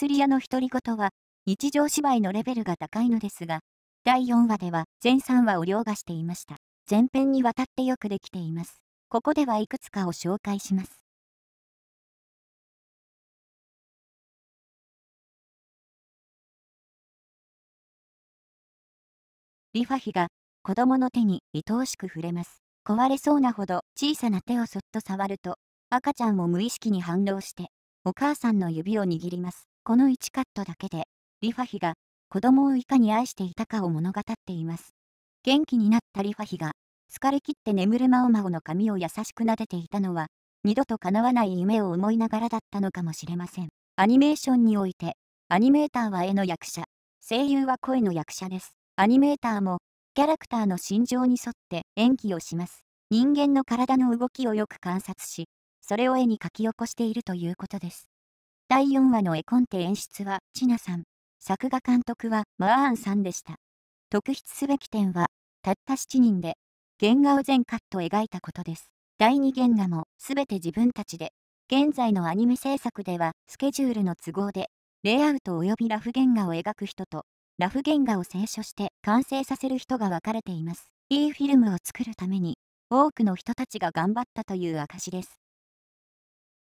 薬屋の独り言は、日常芝居のレベルが高いのですが、第4話では全3話を凌駕していました。前編にわたってよくできています。ここではいくつかを紹介します。リファヒが子供の手に愛おしく触れます。壊れそうなほど小さな手をそっと触ると、赤ちゃんも無意識に反応して、お母さんの指を握ります。この1カットだけで、リファヒが子供をいかに愛していたかを物語っています。元気になったリファヒが、疲れ切って眠るマオマオの髪を優しく撫でていたのは、二度と叶わない夢を思いながらだったのかもしれません。アニメーションにおいて、アニメーターは絵の役者、声優は声の役者です。アニメーターも、キャラクターの心情に沿って演技をします。人間の体の動きをよく観察し、それを絵に書き起こしているということです。第4話の絵コンテ演出は千奈さん作画監督はマーンさんでした特筆すべき点はたった7人で原画を全カット描いたことです第2原画も全て自分たちで現在のアニメ制作ではスケジュールの都合でレイアウト及びラフ原画を描く人とラフ原画を清書して完成させる人が分かれていますいいフィルムを作るために多くの人たちが頑張ったという証です